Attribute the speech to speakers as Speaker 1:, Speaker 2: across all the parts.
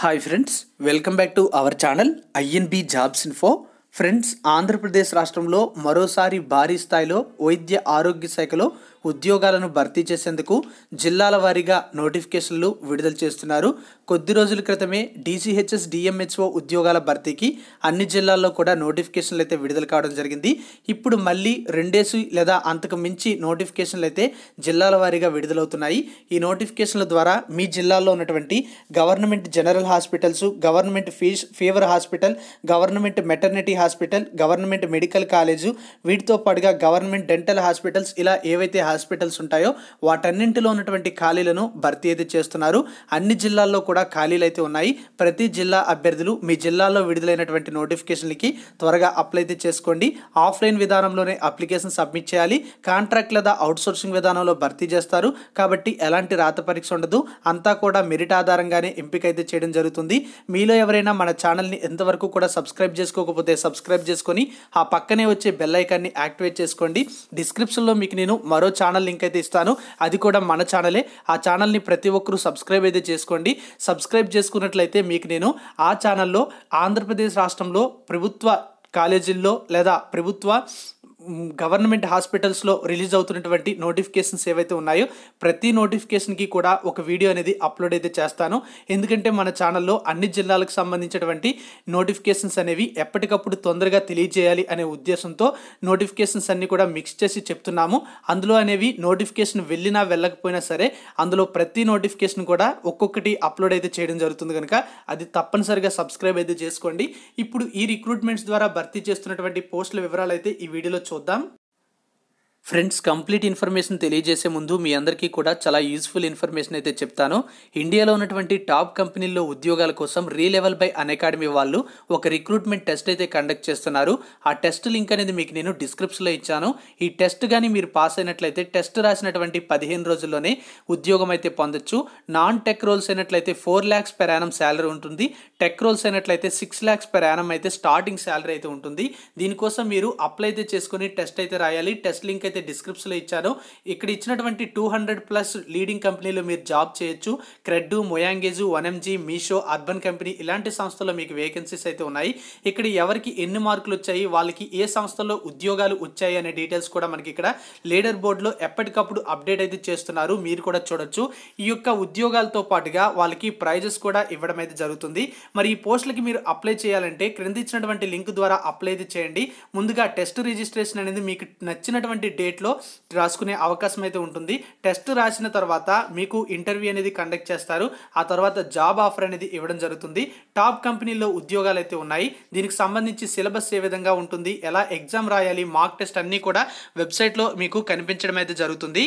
Speaker 1: hi friends welcome back to our channel I N B jobs info friends Andhra Pradesh రాష్ట్రంలో మరోసారి భారీ స్థాయిలో వైద్య ఆరోగ్య శాఖలో ఉద్యోగాలను భర్తీ చేసేందుకు జిల్లాల వారీగా నోటిఫికేషన్లు విడుదల చేస్తున్నారు కొద్ది రోజుల క్రితమే డీసీహెచ్ఎస్ డిఎంహెచ్ఓ ఉద్యోగాల భర్తీకి అన్ని జిల్లాల్లో కూడా నోటిఫికేషన్లు అయితే విడుదల కావడం జరిగింది ఇప్పుడు మళ్ళీ రెండేసి లేదా అంతకు మించి నోటిఫికేషన్లు అయితే జిల్లాల వారీగా విడుదలవుతున్నాయి ఈ నోటిఫికేషన్ల ద్వారా మీ జిల్లాలో ఉన్నటువంటి గవర్నమెంట్ జనరల్ హాస్పిటల్స్ గవర్నమెంట్ ఫీజ్ fever hospital government maternity hospital government medical college వీటితో పాటుగా గవర్నమెంట్ డెంటల్ హాస్పిటల్స్ ఇలా ఏవైతే హాస్పిటల్స్ ఉంటాయో వాటన్నింటిలో ఉన్నటువంటి ఖాళీలను భర్తీ అయితే చేస్తున్నారు అన్ని జిల్లాల్లో కూడా ఖాళీలు అయితే ఉన్నాయి ప్రతి జిల్లా అభ్యర్థులు మీ జిల్లాలో విడుదలైనటువంటి నోటిఫికేషన్లకి త్వరగా అప్లై అయితే చేసుకోండి ఆఫ్లైన్ విధానంలోనే అప్లికేషన్ సబ్మిట్ చేయాలి కాంట్రాక్ట్ లేదా అవుట్సోర్సింగ్ విధానంలో భర్తీ చేస్తారు కాబట్టి ఎలాంటి రాత పరీక్ష ఉండదు అంతా కూడా మెరిట్ ఆధారంగానే ఎంపిక అయితే చేయడం జరుగుతుంది మీలో ఎవరైనా మన ఛానల్ని ఎంతవరకు కూడా సబ్స్క్రైబ్ చేసుకోకపోతే సబ్స్క్రైబ్ చేసుకొని ఆ పక్కనే వచ్చే బెల్ ఐకాన్ని యాక్టివేట్ చేసుకోండి డిస్క్రిప్షన్లో మీకు నేను మరో ఛానల్ లింక్ అయితే ఇస్తాను అది కూడా మన ఛానలే ఆ ఛానల్ని ప్రతి ఒక్కరూ సబ్స్క్రైబ్ అయితే చేసుకోండి సబ్స్క్రైబ్ చేసుకున్నట్లయితే మీకు నేను ఆ ఛానల్లో ఆంధ్రప్రదేశ్ రాష్ట్రంలో ప్రభుత్వ కాలేజీల్లో లేదా ప్రభుత్వ గవర్నమెంట్ హాస్పిటల్స్లో రిలీజ్ అవుతున్నటువంటి నోటిఫికేషన్స్ ఏవైతే ఉన్నాయో ప్రతి నోటిఫికేషన్కి కూడా ఒక వీడియో అనేది అప్లోడ్ అయితే చేస్తాను ఎందుకంటే మన ఛానల్లో అన్ని జిల్లాలకు సంబంధించినటువంటి నోటిఫికేషన్స్ అనేవి ఎప్పటికప్పుడు తొందరగా తెలియజేయాలి అనే ఉద్దేశంతో నోటిఫికేషన్స్ అన్నీ కూడా మిక్స్ చేసి చెప్తున్నాము అందులో అనేవి నోటిఫికేషన్ వెళ్ళినా వెళ్ళకపోయినా సరే అందులో ప్రతి నోటిఫికేషన్ కూడా ఒక్కొక్కటి అప్లోడ్ అయితే చేయడం జరుగుతుంది కనుక అది తప్పనిసరిగా సబ్స్క్రైబ్ అయితే చేసుకోండి ఇప్పుడు ఈ రిక్రూట్మెంట్స్ ద్వారా భర్తీ చేస్తున్నటువంటి పోస్టుల వివరాలు అయితే ఈ వీడియోలో చూద్దాం ఫ్రెండ్స్ కంప్లీట్ ఇన్ఫర్మేషన్ తెలియజేసే ముందు మీ అందరికీ కూడా చాలా యూస్ఫుల్ ఇన్ఫర్మేషన్ అయితే చెప్తాను ఇండియాలో ఉన్నటువంటి టాప్ కంపెనీల్లో ఉద్యోగాల కోసం రీలెవెల్ బై అకాడమీ వాళ్ళు ఒక రిక్రూట్మెంట్ టెస్ట్ అయితే కండక్ట్ చేస్తున్నారు ఆ టెస్ట్ లింక్ అనేది మీకు నేను డిస్క్రిప్షన్లో ఇచ్చాను ఈ టెస్ట్ కానీ మీరు పాస్ అయినట్లయితే టెస్ట్ రాసినటువంటి పదిహేను రోజుల్లోనే ఉద్యోగం అయితే పొందొచ్చు నాన్ టెక్ రోల్స్ అయినట్లయితే four lakhs per annum salary ఉంటుంది టెక్ రోల్స్ అయినట్లయితే సిక్స్ ల్యాక్స్ పెర్ యానం అయితే స్టార్టింగ్ శాలరీ అయితే ఉంటుంది దీనికోసం మీరు అప్లై అయితే చేసుకుని టెస్ట్ అయితే రాయాలి టెస్ట్ లింక్ అయితే అయితే డిస్క్రిప్షన్లో ఇచ్చారో ఇక్కడ ఇచ్చినటువంటి టూ హండ్రెడ్ ప్లస్ లీడింగ్ కంపెనీలో మీరు జాబ్ చేయొచ్చు క్రెడ్డు మొయాంగేజు వనంజీ మీషో అర్బన్ కంపెనీ ఇలాంటి సంస్థల్లో మీకు వేకెన్సీస్ అయితే ఉన్నాయి ఇక్కడ ఎవరికి ఎన్ని మార్కులు వచ్చాయి వాళ్ళకి ఏ సంస్థల్లో ఉద్యోగాలు వచ్చాయి అనే డీటెయిల్స్ కూడా మనకి ఇక్కడ లీడర్ బోర్డులో ఎప్పటికప్పుడు అప్డేట్ అయితే చేస్తున్నారు మీరు కూడా చూడొచ్చు ఈ యొక్క ఉద్యోగాలతో పాటుగా వాళ్ళకి ప్రైజెస్ కూడా ఇవ్వడం అయితే జరుగుతుంది మరి ఈ పోస్టులకి మీరు అప్లై చేయాలంటే క్రింద ఇచ్చినటువంటి లింక్ ద్వారా అప్లై అయితే చేయండి ముందుగా టెస్ట్ రిజిస్ట్రేషన్ అనేది మీకు నచ్చినటువంటి డేట్ డేట్లో రాసుకునే అవకాశం అయితే ఉంటుంది టెస్ట్ రాసిన తర్వాత మీకు ఇంటర్వ్యూ అనేది కండక్ట్ చేస్తారు ఆ తర్వాత జాబ్ ఆఫర్ అనేది ఇవ్వడం జరుగుతుంది టాప్ కంపెనీల్లో ఉద్యోగాలు అయితే ఉన్నాయి దీనికి సంబంధించి సిలబస్ ఏ విధంగా ఉంటుంది ఎలా ఎగ్జామ్ రాయాలి మార్క్ టెస్ట్ అన్నీ కూడా వెబ్సైట్లో మీకు కనిపించడం అయితే జరుగుతుంది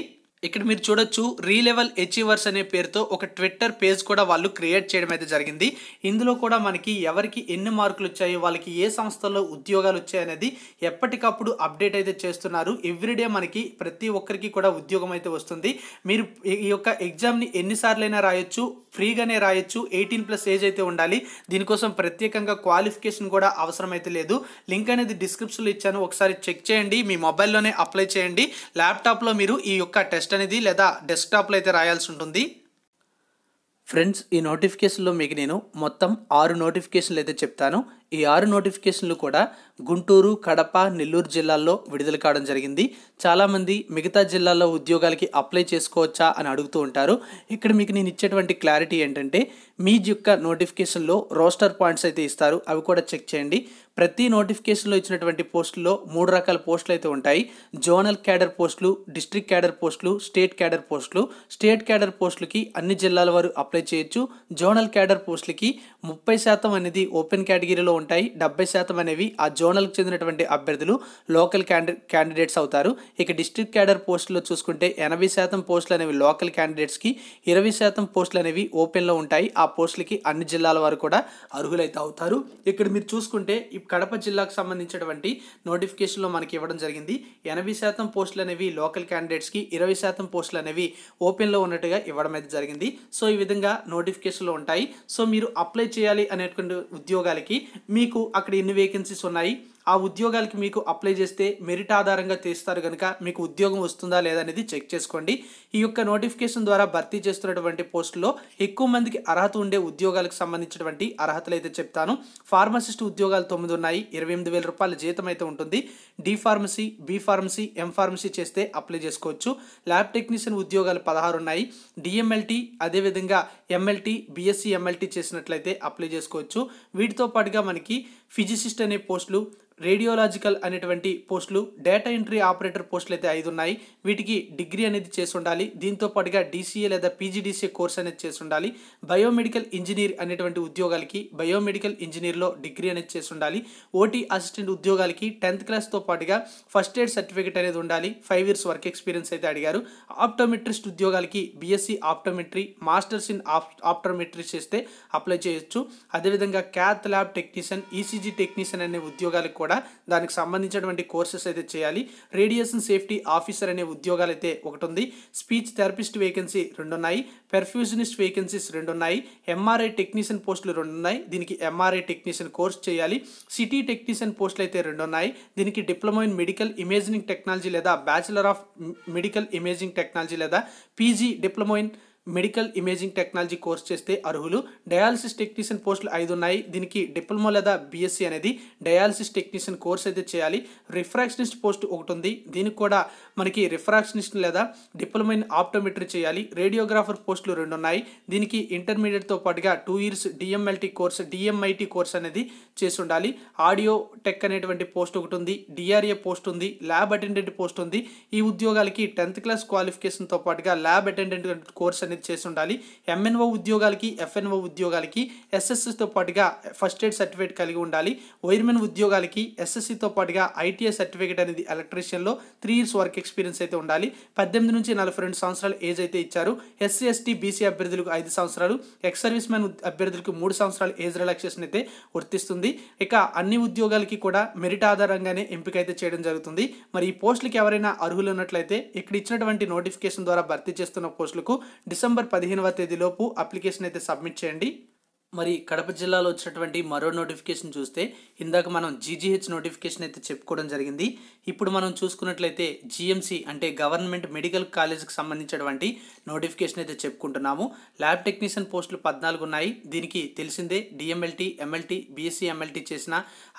Speaker 1: ఇక్కడ మీరు చూడొచ్చు రీలెవల్ అచీవర్స్ అనే పేరుతో ఒక ట్విట్టర్ పేజ్ కూడా వాళ్ళు క్రియేట్ చేయడం అయితే జరిగింది ఇందులో కూడా మనకి ఎవరికి ఎన్ని మార్కులు వచ్చాయి వాళ్ళకి ఏ సంస్థల్లో ఉద్యోగాలు వచ్చాయి అనేది ఎప్పటికప్పుడు అప్డేట్ అయితే చేస్తున్నారు ఎవ్రీడే మనకి ప్రతి ఒక్కరికి కూడా ఉద్యోగం అయితే వస్తుంది మీరు ఈ యొక్క ఎగ్జామ్ని ఎన్నిసార్లైనా రాయొచ్చు ఫ్రీగానే రాయొచ్చు ఎయిటీన్ ప్లస్ ఏజ్ అయితే ఉండాలి దీనికోసం ప్రత్యేకంగా క్వాలిఫికేషన్ కూడా అవసరం అయితే లేదు లింక్ అనేది డిస్క్రిప్షన్లో ఇచ్చాను ఒకసారి చెక్ చేయండి మీ మొబైల్లోనే అప్లై చేయండి ల్యాప్టాప్లో మీరు ఈ యొక్క టెస్ట్ టెక్స్ట్ అనేది లేదా డెస్క్టాప్లో అయితే రాయాల్సి ఉంటుంది ఫ్రెండ్స్ ఈ నోటిఫికేషన్లో మీకు నేను మొత్తం ఆరు నోటిఫికేషన్లు అయితే చెప్తాను ఈ ఆరు నోటిఫికేషన్లు కూడా గుంటూరు కడప నెల్లూరు జిల్లాల్లో విడుదల కావడం జరిగింది చాలామంది మిగతా జిల్లాల్లో ఉద్యోగాలకి అప్లై చేసుకోవచ్చా అని అడుగుతూ ఉంటారు ఇక్కడ మీకు నేను ఇచ్చేటువంటి క్లారిటీ ఏంటంటే మీ యొక్క నోటిఫికేషన్లో రోస్టర్ పాయింట్స్ అయితే ఇస్తారు అవి కూడా చెక్ చేయండి ప్రతి నోటిఫికేషన్లో ఇచ్చినటువంటి పోస్టుల్లో మూడు రకాల పోస్టులు అయితే ఉంటాయి జోనల్ క్యాడర్ పోస్టులు డిస్ట్రిక్ట్ క్యాడర్ పోస్టులు స్టేట్ క్యాడర్ పోస్టులు స్టేట్ క్యాడర్ పోస్టులకి అన్ని జిల్లాల వారు అప్లై చేయొచ్చు జోనల్ క్యాడర్ పోస్టులకి ముప్పై శాతం అనేది ఓపెన్ కేటగిరీలో ఉంటాయి డెబ్బై శాతం అనేవి ఆ జోనల్కి చెందినటువంటి అభ్యర్థులు లోకల్ క్యాండి క్యాండిడేట్స్ అవుతారు ఇక డిస్ట్రిక్ట్ క్యాడర్ పోస్టులో చూసుకుంటే ఎనభై శాతం పోస్టులు అనేవి లోకల్ క్యాండిడేట్స్కి ఇరవై శాతం పోస్టులు అనేవి ఓపెన్లో ఉంటాయి ఆ పోస్టులకి అన్ని జిల్లాల వారు కూడా అర్హులైతే అవుతారు ఇక్కడ మీరు చూసుకుంటే కడప జిల్లాకు సంబంధించినటువంటి నోటిఫికేషన్లో మనకి ఇవ్వడం జరిగింది ఎనభై శాతం పోస్టులు అనేవి లోకల్ క్యాండిడేట్స్కి ఇరవై శాతం పోస్టులు అనేవి ఓపెన్లో ఉన్నట్టుగా ఇవ్వడం అయితే జరిగింది సో ఈ విధంగా నోటిఫికేషన్లో ఉంటాయి సో మీరు అప్లై చేయాలి అనేటువంటి ఉద్యోగాలకి మీకు అక్కడ ఎన్ని వేకెన్సీస్ ఉన్నాయి ఆ ఉద్యోగాలకి మీకు అప్లై చేస్తే మెరిట్ ఆధారంగా తీస్తారు కనుక మీకు ఉద్యోగం వస్తుందా లేదా అనేది చెక్ చేసుకోండి ఈ యొక్క నోటిఫికేషన్ ద్వారా భర్తీ చేస్తున్నటువంటి పోస్టులో ఎక్కువ మందికి అర్హత ఉండే ఉద్యోగాలకు సంబంధించినటువంటి అర్హతలు అయితే చెప్తాను ఫార్మసిస్ట్ ఉద్యోగాలు తొమ్మిది ఉన్నాయి ఇరవై ఎనిమిది వేల రూపాయల జీతం అయితే ఉంటుంది D pharmacy B pharmacy M pharmacy చేస్తే అప్లై చేసుకోవచ్చు ల్యాబ్ టెక్నీషియన్ ఉద్యోగాలు పదహారు ఉన్నాయి డిఎంఎల్టీ అదేవిధంగా ఎంఎల్టీ బిఎస్సీ ఎంఎల్టీ చేసినట్లయితే అప్లై చేసుకోవచ్చు వీటితో పాటుగా మనకి ఫిజిసిస్ట్ అనే పోస్టులు రేడియోలాజికల్ అనేటువంటి పోస్టులు డేటా ఎంట్రీ ఆపరేటర్ పోస్టులు అయితే ఐదు ఉన్నాయి వీటికి డిగ్రీ అనేది చేసి ఉండాలి దీంతో పాటుగా డీసీఏ లేదా పీజీడీసీఏ కోర్స్ అనేది చేసి ఉండాలి బయోమెడికల్ ఇంజనీర్ అనేటువంటి ఉద్యోగాలకి బయోమెడికల్ ఇంజనీర్లో డిగ్రీ అనేది చేసి ఉండాలి ఓటీ అసిస్టెంట్ ఉద్యోగాలకి టెన్త్ క్లాస్తో పాటుగా ఫస్ట్ ఎయిడ్ సర్టిఫికేట్ అనేది ఉండాలి ఫైవ్ ఇయర్స్ వర్క్ ఎక్స్పీరియన్స్ అయితే అడిగారు ఆప్టోమెట్రిస్ట్ ఉద్యోగాలకి BSc optometry masters in op optometry చేస్తే అప్లై చేయొచ్చు అదేవిధంగా cath lab technician EC e ECG technician అనే ఉద్యోగాలకు కూడా దానికి సంబంధించినటువంటి కోర్సెస్ అయితే చేయాలి రేడియేషన్ సేఫ్టీ ఆఫీసర్ అనే ఉద్యోగాలు అయితే ఒకటి ఉంది స్పీచ్ థెరపిస్ట్ వేకెన్సీ రెండు ఉన్నాయి పెర్ఫ్యూజనిస్ట్ వేకెన్సీస్ రెండు ఉన్నాయి ఎంఆర్ఐ టెక్నీషియన్ పోస్టులు రెండు ఉన్నాయి దీనికి ఎంఆర్ఐ టెక్నీషియన్ కోర్స్ చేయాలి సిటీ టెక్నీషియన్ పోస్టులు అయితే రెండు ఉన్నాయి దీనికి diploma in medical imaging technology లేదా bachelor of medical imaging technology లేదా PG diploma in medical imaging technology course చేస్తే అర్హులు డయాలసిస్ టెక్నీషియన్ పోస్టులు ఐదు ఉన్నాయి దీనికి డిప్లొమా లేదా బీఎస్సీ అనేది డయాలసిస్ టెక్నీషియన్ కోర్స్ అయితే చేయాలి రిఫ్రాక్షనిస్ట్ పోస్ట్ ఒకటి ఉంది దీనికి కూడా మనకి రిఫ్రాక్షనిస్ట్ లేదా డిప్లొమా ఇన్ ఆప్టోమెట్రీ చేయాలి రేడియోగ్రాఫర్ పోస్టులు రెండు ఉన్నాయి దీనికి ఇంటర్మీడియట్తో పాటుగా two years DMLT course DMIT course అనేది చేసి ఉండాలి ఆడియో టెక్ అనేటువంటి పోస్ట్ ఒకటి ఉంది డిఆర్ఏ పోస్ట్ ఉంది ల్యాబ్ అటెండెంట్ పోస్ట్ ఉంది ఈ ఉద్యోగాలకి టెన్త్ క్లాస్ క్వాలిఫికేషన్తో పాటుగా ల్యాబ్ అటెండెంట్ కోర్స్ అనేది సెలెక్ట్ చేసి ఉండాలి ఎంఎన్ఓ ఉద్యోగాలకి ఎఫ్ఎన్ఓ ఉద్యోగాలకి ఎస్ఎస్సితో పాటుగా ఫస్ట్ ఎయిడ్ సర్టిఫికేట్ కలిగి ఉండాలి వైర్మెన్ ఉద్యోగాలకి ఎస్ఎస్సితో పాటుగా ఐటీఐ సర్టిఫికేట్ అనేది ఎలక్ట్రీషియన్లో త్రీ ఇయర్స్ వర్క్ ఎక్స్పీరియన్స్ అయితే ఉండాలి పద్దెనిమిది నుంచి నలభై రెండు సంవత్సరాల ఏజ్ అయితే ఇచ్చారు ఎస్సీ ఎస్టీ బీసీ అభ్యర్థులకు ఐదు సంవత్సరాలు ఎక్స్ సర్వీస్ మ్యాన్ అభ్యర్థులకు మూడు సంవత్సరాలు ఏజ్ రిలాక్సేషన్ అయితే వర్తిస్తుంది ఇక అన్ని ఉద్యోగాలకి కూడా మెరిట్ ఆధారంగానే ఎంపిక అయితే చేయడం జరుగుతుంది మరి ఈ పోస్టులకు ఎవరైనా అర్హులు ఉన్నట్లయితే ఇక్కడ ఇచ్చినటువంటి నోటిఫికేషన్ ద్వారా భర్తీ చేస్తున్న పోస్టులకు డిస్ డిసెంబర్ పదిహేనవ తేదీలోపు అప్లికేషన్ అయితే సబ్మిట్ చేయండి మరి కడప జిల్లాలో వచ్చినటువంటి మరో నోటిఫికేషన్ చూస్తే ఇందాక మనం జీజీహెచ్ నోటిఫికేషన్ అయితే చెప్పుకోవడం జరిగింది ఇప్పుడు మనం చూసుకున్నట్లయితే జీఎంసీ అంటే గవర్నమెంట్ మెడికల్ కాలేజ్కి సంబంధించినటువంటి నోటిఫికేషన్ అయితే చెప్పుకుంటున్నాము ల్యాబ్ టెక్నీషియన్ పోస్టులు పద్నాలుగు ఉన్నాయి దీనికి తెలిసిందే డిఎంఎల్టీ ఎంఎల్టీ బీఎస్సీ ఎంఎల్టీ చేసిన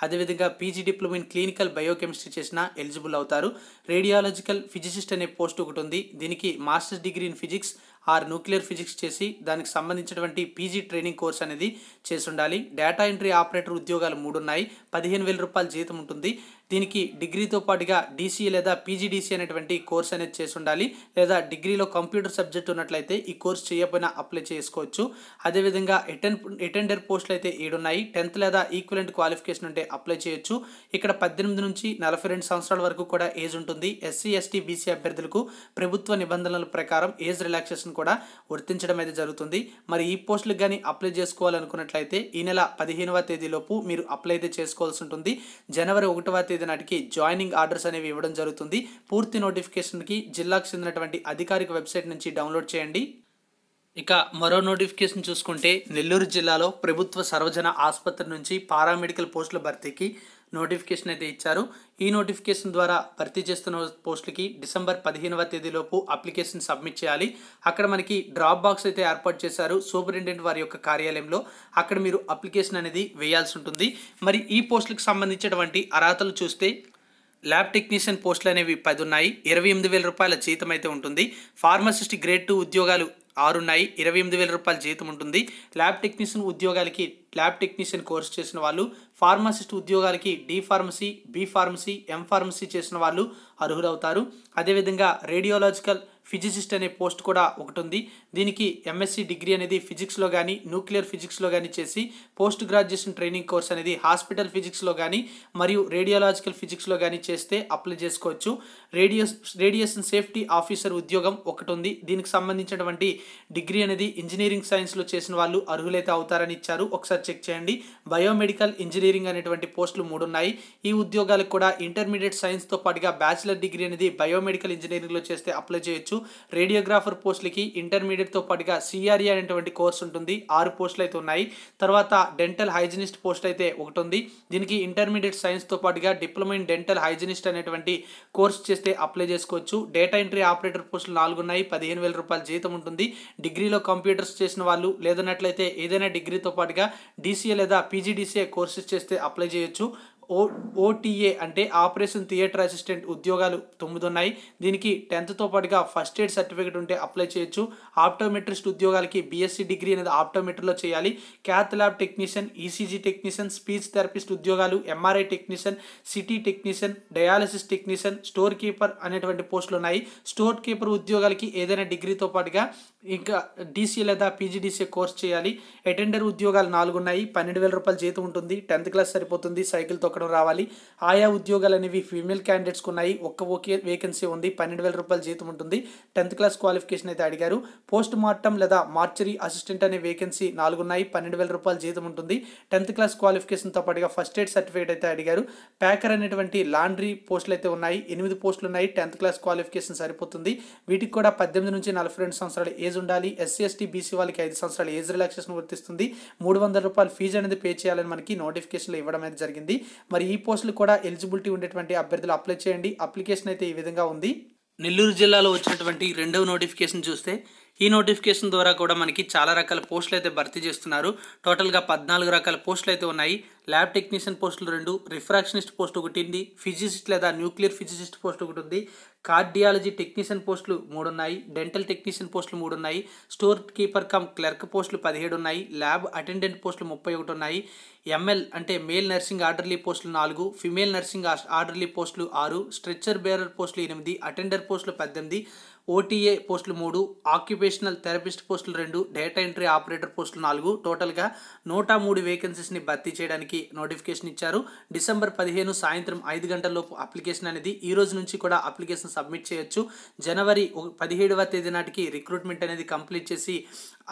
Speaker 1: అదేవిధంగా PG diploma in clinical biochemistry చేసిన ఎలిజిబుల్ అవుతారు రేడియాలజికల్ ఫిజిసిస్ట్ అనే పోస్ట్ ఒకటి ఉంది దీనికి masters degree in physics or nuclear physics చేసి దానికి సంబంధించినటువంటి పీజీ ట్రైనింగ్ కోర్స్ అనేది చేసి ఉండాలి డేటా ఎంట్రీ ఆపరేటర్ ఉద్యోగాలు మూడు ఉన్నాయి పదిహేను వేల రూపాయల జీతం ఉంటుంది దీనికి డిగ్రీతో పాటుగా డీసీ e లేదా పీజీడీసీ అనేటువంటి కోర్స్ అనేది చేసి ఉండాలి లేదా డిగ్రీలో కంప్యూటర్ సబ్జెక్ట్ ఉన్నట్లయితే ఈ కోర్స్ చేయకపోయినా అప్లై చేసుకోవచ్చు అదేవిధంగా ఎటెన్ ఎటెండర్ పోస్టులు అయితే ఏడున్నాయి టెన్త్ లేదా ఈక్వలెంట్ క్వాలిఫికేషన్ ఉంటే అప్లై చేయొచ్చు ఇక్కడ పద్దెనిమిది నుంచి నలభై రెండు సంవత్సరాల వరకు కూడా ఏజ్ ఉంటుంది ఎస్సీ ఎస్టీ బీసీ అభ్యర్థులకు ప్రభుత్వ నిబంధనల ప్రకారం ఏజ్ రిలాక్సేషన్ కూడా వర్తించడం అయితే జరుగుతుంది మరి ఈ పోస్టులకు కానీ అప్లై చేసుకోవాలనుకున్నట్లయితే ఈ నెల పదిహేనవ తేదీలోపు మీరు అప్లై అయితే చేసుకోవాల్సి ఉంటుంది జనవరి ఒకటవ తేదీ తేదీ నాటికి జాయినింగ్ ఆర్డర్స్ అనేవి ఇవ్వడం జరుగుతుంది పూర్తి నోటిఫికేషన్కి జిల్లాకు చెందినటువంటి అధికారిక వెబ్సైట్ నుంచి డౌన్లోడ్ చేయండి ఇక మరో నోటిఫికేషన్ చూసుకుంటే నెల్లూరు జిల్లాలో ప్రభుత్వ సర్వజన ఆసుపత్రి నుంచి పారామెడికల్ పోస్టుల భర్తీకి నోటిఫికేషన్ అయితే ఇచ్చారు ఈ నోటిఫికేషన్ ద్వారా భర్తీ చేస్తున్న పోస్టులకి డిసెంబర్ పదిహేనవ తేదీలోపు అప్లికేషన్ సబ్మిట్ చేయాలి అక్కడ మనకి డ్రాప్ బాక్స్ అయితే ఏర్పాటు చేశారు సూపరింటెండెంట్ వారి యొక్క కార్యాలయంలో అక్కడ మీరు అప్లికేషన్ అనేది వేయాల్సి ఉంటుంది మరి ఈ పోస్టులకు సంబంధించినటువంటి అర్హతలు చూస్తే ల్యాబ్ టెక్నీషియన్ పోస్టులు అనేవి పది ఉన్నాయి ఇరవై ఎనిమిది వేల రూపాయల జీతం అయితే ఉంటుంది ఫార్మసిస్ట్ గ్రేడ్ టూ ఉద్యోగాలు ఆరున్నాయి ఇరవై ఎనిమిది వేల రూపాయల జీతం ఉంటుంది ల్యాబ్ టెక్నీషియన్ ఉద్యోగాలకి ల్యాబ్ టెక్నీషియన్ కోర్స్ చేసిన వాళ్ళు ఫార్మసిస్ట్ ఉద్యోగాలకి D pharmacy B pharmacy M pharmacy చేసిన వాళ్ళు అర్హులవుతారు అదేవిధంగా రేడియోలాజికల్ ఫిజిసిస్ట్ అనే పోస్ట్ కూడా ఒకటి ఉంది దీనికి ఎంఎస్సి డిగ్రీ అనేది ఫిజిక్స్లో కానీ న్యూక్లియర్ ఫిజిక్స్లో కానీ చేసి పోస్ట్ గ్రాడ్యుయేషన్ ట్రైనింగ్ కోర్స్ అనేది హాస్పిటల్ ఫిజిక్స్లో కానీ మరియు రేడియోలాజికల్ ఫిజిక్స్లో కానీ చేస్తే అప్లై చేసుకోవచ్చు రేడియస్ రేడియేషన్ సేఫ్టీ ఆఫీసర్ ఉద్యోగం ఒకటి ఉంది దీనికి సంబంధించినటువంటి డిగ్రీ అనేది ఇంజనీరింగ్ సైన్స్లో చేసిన వాళ్ళు అర్హులైతే అవుతారని ఇచ్చారు ఒకసారి చెక్ చేయండి బయోమెడికల్ ఇంజనీరింగ్ అనేటువంటి పోస్టులు మూడు ఉన్నాయి ఈ ఉద్యోగాలకు కూడా ఇంటర్మీడియట్ సైన్స్తో పాటుగా బ్యాచిలర్ డిగ్రీ అనేది బయోమెడికల్ ఇంజనీరింగ్లో చేస్తే అప్లై చేయొచ్చు చేసుకోవచ్చు రేడియోగ్రాఫర్ పోస్టులకి ఇంటర్మీడియట్తో పాటుగా సిఆర్ఈ అనేటువంటి కోర్స్ ఉంటుంది ఆరు పోస్టులు అయితే ఉన్నాయి తర్వాత డెంటల్ హైజినిస్ట్ పోస్ట్ అయితే ఒకటి ఉంది దీనికి ఇంటర్మీడియట్ సైన్స్తో పాటుగా డిప్లొమా ఇన్ డెంటల్ హైజినిస్ట్ అనేటువంటి కోర్స్ చేస్తే అప్లై చేసుకోవచ్చు డేటా ఎంట్రీ ఆపరేటర్ పోస్టులు నాలుగు ఉన్నాయి పదిహేను వేల రూపాయల జీతం ఉంటుంది డిగ్రీలో కంప్యూటర్స్ చేసిన వాళ్ళు లేదన్నట్లయితే ఏదైనా డిగ్రీతో పాటుగా డీసీఏ లేదా పీజీడీసీఏ కోర్సెస్ చేస్తే అప్లై చేయొచ్చు ఓ ఓటీఏ అంటే ఆపరేషన్ థియేటర్ అసిస్టెంట్ ఉద్యోగాలు తొమ్మిది ఉన్నాయి దీనికి టెన్త్తో పాటుగా ఫస్ట్ ఎయిడ్ సర్టిఫికేట్ ఉంటే అప్లై చేయొచ్చు ఆప్టోమెట్రిస్ట్ ఉద్యోగాలకి బీఎస్సీ డిగ్రీ అనేది ఆప్టోమెట్రీలో చేయాలి cath lab technician ECG technician speech therapist ఉద్యోగాలు MRI technician CT technician dialysis technician store keeper అనేటువంటి పోస్టులు ఉన్నాయి స్టోర్ కీపర్ ఉద్యోగాలకి ఏదైనా డిగ్రీతో పాటుగా ఇంకా డీసీ లేదా పీజీడీసీ కోర్స్ చేయాలి అటెండర్ ఉద్యోగాలు నాలుగు ఉన్నాయి పన్నెండు వేల రూపాయల జీతం ఉంటుంది టెన్త్ క్లాస్ సరిపోతుంది సైకిల్తో ఒకడు రావాలి ఆయా ఉద్యోగాలు అనేవి ఫీమేల్ క్యాండిడేట్స్కి ఉన్నాయి ఒక్క ఓకే వేకెన్సీ ఉంది పన్నెండు వేల రూపాయల జీతం ఉంటుంది టెన్త్ క్లాస్ క్వాలిఫికేషన్ అయితే అడిగారు పోస్ట్ మార్టం లేదా మార్చరీ అసిస్టెంట్ అనే వేకెన్సీ నాలుగు ఉన్నాయి పన్నెండు వేల రూపాయల జీతం ఉంటుంది టెన్త్ క్లాస్ క్వాలిఫికేషన్తో పాటుగా ఫస్ట్ ఎయిడ్ సర్టిఫికేట్ అయితే అడిగారు ప్యాకర్ అనేటువంటి లాండ్రీ పోస్టులు అయితే ఉన్నాయి ఎనిమిది పోస్టులు ఉన్నాయి టెన్త్ క్లాస్ క్వాలిఫికేషన్ సరిపోతుంది వీటికి కూడా పద్దెనిమిది నుంచి నలభై రెండు సంవత్సరాల ఏజ్ ఉండాలి ఎస్సీ ఎస్టీ బీసీ వాళ్ళకి ఐదు సంవత్సరాల ఏజ్ రిలాక్సేషన్ వర్తిస్తుంది మూడు వందల రూపాయలు ఫీజు అనేది పే చేయాలని మనకి నోటిఫికేషన్లో ఇవ్వడం అనేది జరిగింది మరి ఈ పోస్టులు కూడా ఎలిజిబిలిటీ ఉండేటువంటి అభ్యర్థులు అప్లై చేయండి అప్లికేషన్ అయితే ఈ విధంగా ఉంది నెల్లూరు జిల్లాలో వచ్చినటువంటి రెండవ నోటిఫికేషన్ చూస్తే ఈ నోటిఫికేషన్ ద్వారా కూడా మనకి చాలా రకాల పోస్టులు అయితే భర్తీ చేస్తున్నారు టోటల్గా పద్నాలుగు రకాల పోస్టులు అయితే ఉన్నాయి ల్యాబ్ టెక్నీషియన్ పోస్టులు రెండు రిఫ్రాక్షనిస్ట్ పోస్ట్ ఒకటి ఉంది ఫిజిసిస్ట్ లేదా న్యూక్లియర్ ఫిజిసిస్ట్ పోస్ట్ ఒకటి ఉంది కార్డియాలజీ టెక్నీషియన్ పోస్టులు మూడు ఉన్నాయి డెంటల్ టెక్నీషియన్ పోస్టులు మూడు ఉన్నాయి స్టోర్ కీపర్ కమ్ క్లర్క్ పోస్టులు పదిహేడు ఉన్నాయి ల్యాబ్ అటెండెంట్ పోస్టులు ముప్పై ఒకటి ఉన్నాయి ఎంఎల్ అంటే మేల్ నర్సింగ్ ఆర్డర్లీ పోస్టులు నాలుగు ఫిమేల్ నర్సింగ్ ఆర్డర్లీ పోస్టులు ఆరు స్ట్రెచ్చర్ బేరర్ పోస్టులు ఎనిమిది అటెండర్ పోస్టులు పద్దెనిమిది ఓటీఏ పోస్టులు మూడు ఆక్యుపేషనల్ థెరపిస్ట్ పోస్టులు రెండు డేటా ఎంట్రీ ఆపరేటర్ పోస్టులు నాలుగు టోటల్గా నూట మూడు వేకెన్సీస్ని భర్తీ చేయడానికి నోటిఫికేషన్ ఇచ్చారు డిసెంబర్ పదిహేను సాయంత్రం ఐదు గంటలలోపు అప్లికేషన్ అనేది ఈ రోజు నుంచి కూడా అప్లికేషన్ సబ్మిట్ చేయొచ్చు జనవరి పదిహేడవ తేదీ నాటికి రిక్రూట్మెంట్ అనేది కంప్లీట్ చేసి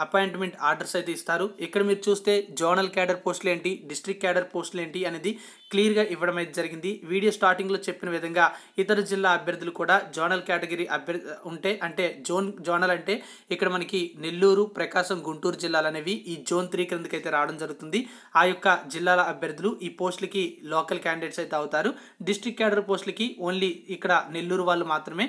Speaker 1: అపాయింట్మెంట్ ఆర్డర్స్ అయితే ఇస్తారు ఇక్కడ మీరు చూస్తే జోనల్ క్యాడర్ పోస్టులు ఏంటి డిస్ట్రిక్ట్ క్యాడర్ పోస్టులు ఏంటి అనేది క్లియర్గా ఇవ్వడం అయితే జరిగింది వీడియో స్టార్టింగ్లో చెప్పిన విధంగా ఇతర జిల్లా అభ్యర్థులు కూడా జోనల్ కేటగిరీ అభ్యర్థి ఉంటే అంటే జోన్ జోనల్ అంటే ఇక్కడ మనకి నెల్లూరు ప్రకాశం గుంటూరు జిల్లాలు అనేవి ఈ జోన్ త్రీ క్రిందకైతే రావడం జరుగుతుంది ఆ యొక్క జిల్లాల అభ్యర్థులు ఈ పోస్టులకి లోకల్ క్యాండిడేట్స్ అయితే అవుతారు డిస్ట్రిక్ట్ క్యాడర్ పోస్టులకి ఓన్లీ ఇక్కడ నెల్లూరు వాళ్ళు మాత్రమే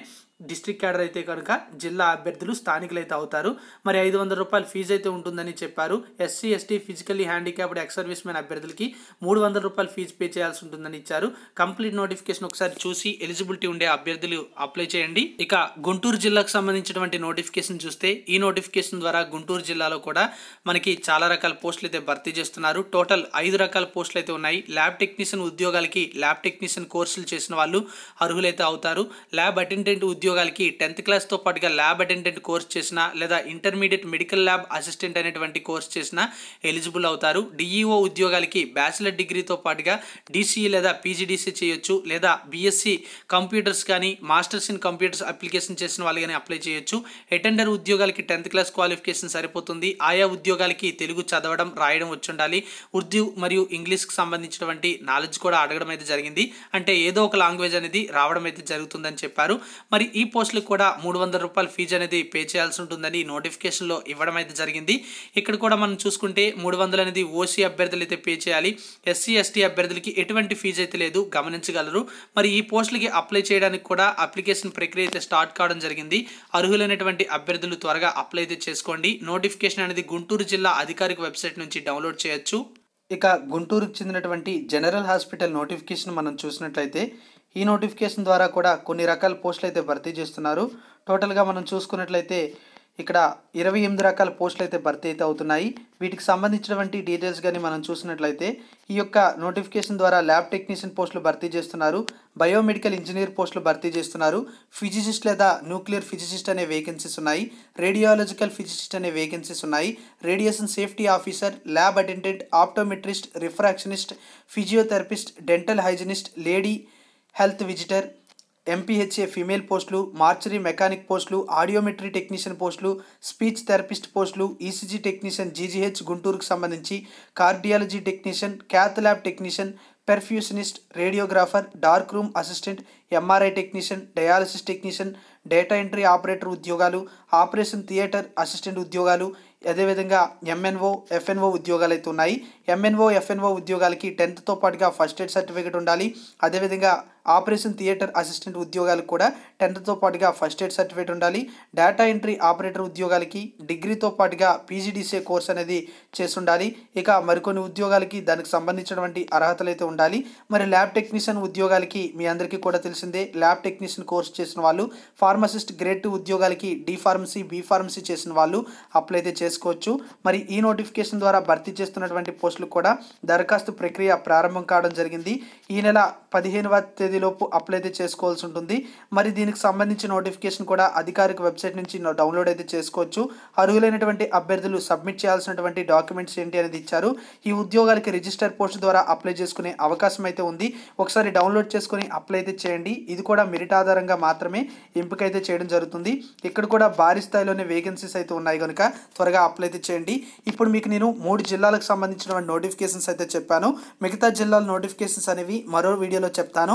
Speaker 1: డిస్ట్రిక్ట్ క్యాడర్ అయితే కనుక జిల్లా అభ్యర్థులు స్థానికులు అయితే అవుతారు మరి ఐదు వందల రూపాయలు ఫీజు అయితే ఉంటుందని చెప్పారు SC ST physically handicapped ex service man అభ్యర్థులకి మూడు వందల రూపాయలు ఫీజు పే చేయాల్సి ఉంటుందని ఇచ్చారు కంప్లీట్ నోటిఫికేషన్ ఒకసారి చూసి ఎలిజిబిలిటీ ఉండే అభ్యర్థులు అప్లై చేయండి ఇక గుంటూరు జిల్లాకు సంబంధించినటువంటి నోటిఫికేషన్ చూస్తే ఈ నోటిఫికేషన్ ద్వారా గుంటూరు జిల్లాలో కూడా మనకి చాలా రకాల పోస్టులు అయితే భర్తీ చేస్తున్నారు టోటల్ ఐదు రకాల పోస్టులు అయితే ఉన్నాయి ల్యాబ్ టెక్నీషియన్ ఉద్యోగాలకి ల్యాబ్ టెక్నీషియన్ కోర్సులు చేసిన వాళ్ళు అర్హులైతే అవుతారు ల్యాబ్ అటెండెంట్ ఉద్యోగ ఉద్యోగాలకి టెన్త్ క్లాస్తో పాటుగా ల్యాబ్ అటెండెంట్ కోర్స్ చేసిన లేదా ఇంటర్మీడియట్ మెడికల్ ల్యాబ్ అసిస్టెంట్ అనేటువంటి కోర్స్ చేసిన ఎలిజిబుల్ అవుతారు డిఈఓ ఉద్యోగాలకి బ్యాచిలర్ డిగ్రీతో పాటుగా డిసిఈ లేదా పీజీడీసీ చేయొచ్చు లేదా బీఎస్సీ కంప్యూటర్స్ కానీ మాస్టర్స్ ఇన్ కంప్యూటర్స్ అప్లికేషన్ చేసిన వాళ్ళు కానీ అప్లై చేయొచ్చు అటెండర్ ఉద్యోగాలకి టెన్త్ క్లాస్ క్వాలిఫికేషన్ సరిపోతుంది ఆయా ఉద్యోగాలకి తెలుగు చదవడం రాయడం వచ్చుండాలి ఉర్దూ మరియు ఇంగ్లీష్కి సంబంధించినటువంటి నాలెడ్జ్ కూడా అడగడం అయితే జరిగింది అంటే ఏదో ఒక లాంగ్వేజ్ అనేది రావడం అయితే జరుగుతుందని చెప్పారు మరి ఈ పోస్టులకు కూడా మూడు వందల రూపాయలు ఫీజు అనేది పే చేయాల్సి ఉంటుందని నోటిఫికేషన్లో ఇవ్వడం అయితే జరిగింది ఇక్కడ కూడా మనం చూసుకుంటే మూడు వందలు అనేది ఓసీ అభ్యర్థులు అయితే పే చేయాలి ఎస్సీ ఎస్టీ అభ్యర్థులకి ఎటువంటి ఫీజు అయితే లేదు గమనించగలరు మరి ఈ పోస్టులకి అప్లై చేయడానికి కూడా అప్లికేషన్ ప్రక్రియ అయితే స్టార్ట్ కావడం జరిగింది అర్హులైనటువంటి అభ్యర్థులు త్వరగా అప్లై అయితే చేసుకోండి నోటిఫికేషన్ అనేది గుంటూరు జిల్లా అధికారిక వెబ్సైట్ నుంచి డౌన్లోడ్ చేయొచ్చు ఇక గుంటూరుకు చెందినటువంటి జనరల్ హాస్పిటల్ నోటిఫికేషన్ మనం చూసినట్లయితే ఈ నోటిఫికేషన్ ద్వారా కూడా కొన్ని రకాల పోస్టులు అయితే భర్తీ చేస్తున్నారు టోటల్గా మనం చూసుకున్నట్లయితే ఇక్కడ ఇరవై ఎనిమిది రకాల పోస్టులు అయితే భర్తీ అయితే అవుతున్నాయి వీటికి సంబంధించినటువంటి డీటెయిల్స్ కానీ మనం చూసినట్లయితే ఈ యొక్క నోటిఫికేషన్ ద్వారా ల్యాబ్ టెక్నీషియన్ పోస్టులు భర్తీ చేస్తున్నారు బయోమెడికల్ ఇంజనీర్ పోస్టులు భర్తీ చేస్తున్నారు ఫిజిసిస్ట్ లేదా న్యూక్లియర్ ఫిజిసిస్ట్ అనే వేకెన్సీస్ ఉన్నాయి రేడియాలజికల్ ఫిజిసిస్ట్ అనే వేకెన్సీస్ ఉన్నాయి radiation safety officer lab attendant optometrist refractionist physiotherapist dental hygienist lady health visitor MPHA female పోస్టులు మార్చరీ మెకానిక్ పోస్టులు ఆడియోమెట్రీ టెక్నీషియన్ పోస్టులు స్పీచ్ థెరపిస్ట్ పోస్టులు ఈసీజీ e టెక్నీషియన్ జీజీహెచ్ గుంటూరుకు సంబంధించి cardiology technician cath lab technician perfusionist radiographer dark room assistant MRI technician dialysis technician data entry operator ఉద్యోగాలు operation theatre assistant ఉద్యోగాలు అదేవిధంగా MNO F&O ఉద్యోగాలు అయితే ఉన్నాయి ఎంఎన్ఓ ఎఫ్ఎన్ఓ ఉద్యోగాలకి టెన్త్తో పాటుగా ఫస్ట్ ఎయిడ్ సర్టిఫికేట్ ఉండాలి అదేవిధంగా ఆపరేషన్ థియేటర్ అసిస్టెంట్ ఉద్యోగాలకు కూడా టెన్త్తో పాటుగా ఫస్ట్ ఎయిడ్ సర్టిఫికేట్ ఉండాలి డేటా ఎంట్రీ ఆపరేటర్ ఉద్యోగాలకి డిగ్రీతో పాటుగా పీజీడీసీఏ కోర్స్ అనేది చేసుండాలి ఇక మరికొన్ని ఉద్యోగాలకి దానికి సంబంధించినటువంటి అర్హతలు అయితే ఉండాలి మరి ల్యాబ్ టెక్నీషియన్ ఉద్యోగాలకి మీ అందరికీ కూడా తెలిసిందే ల్యాబ్ టెక్నీషియన్ కోర్స్ చేసిన వాళ్ళు ఫార్మసిస్ట్ గ్రేడ్ టూ ఉద్యోగాలకి డి ఫార్మసీ బీ ఫార్మసీ చేసిన వాళ్ళు అప్లై అయితే చేసుకోవచ్చు మరి ఈ నోటిఫికేషన్ ద్వారా భర్తీ చేస్తున్నటువంటి పోస్టులు కూడా దరఖాస్తు ప్రక్రియ ప్రారంభం కావడం జరిగింది ఈ నెల పదిహేనవ తేదీ తేదీలోపు అప్లై అయితే చేసుకోవాల్సి ఉంటుంది మరి దీనికి సంబంధించి నోటిఫికేషన్ కూడా అధికారిక వెబ్సైట్ నుంచి డౌన్లోడ్ అయితే చేసుకోవచ్చు అర్హులైనటువంటి అభ్యర్థులు సబ్మిట్ చేయాల్సినటువంటి డాక్యుమెంట్స్ ఏంటి అనేది ఇచ్చారు ఈ ఉద్యోగాలకి రిజిస్టర్ పోస్ట్ ద్వారా అప్లై చేసుకునే అవకాశం అయితే ఉంది ఒకసారి డౌన్లోడ్ చేసుకుని అప్లై అయితే చేయండి ఇది కూడా మెరిట్ ఆధారంగా మాత్రమే ఎంపిక అయితే చేయడం జరుగుతుంది ఇక్కడ కూడా భారీ స్థాయిలోనే వేకెన్సీస్ అయితే ఉన్నాయి కనుక త్వరగా అప్లై అయితే చేయండి ఇప్పుడు మీకు నేను మూడు జిల్లాలకు సంబంధించిన నోటిఫికేషన్స్ అయితే చెప్పాను మిగతా జిల్లాల నోటిఫికేషన్స్ అనేవి మరో వీడియోలో చెప్తాను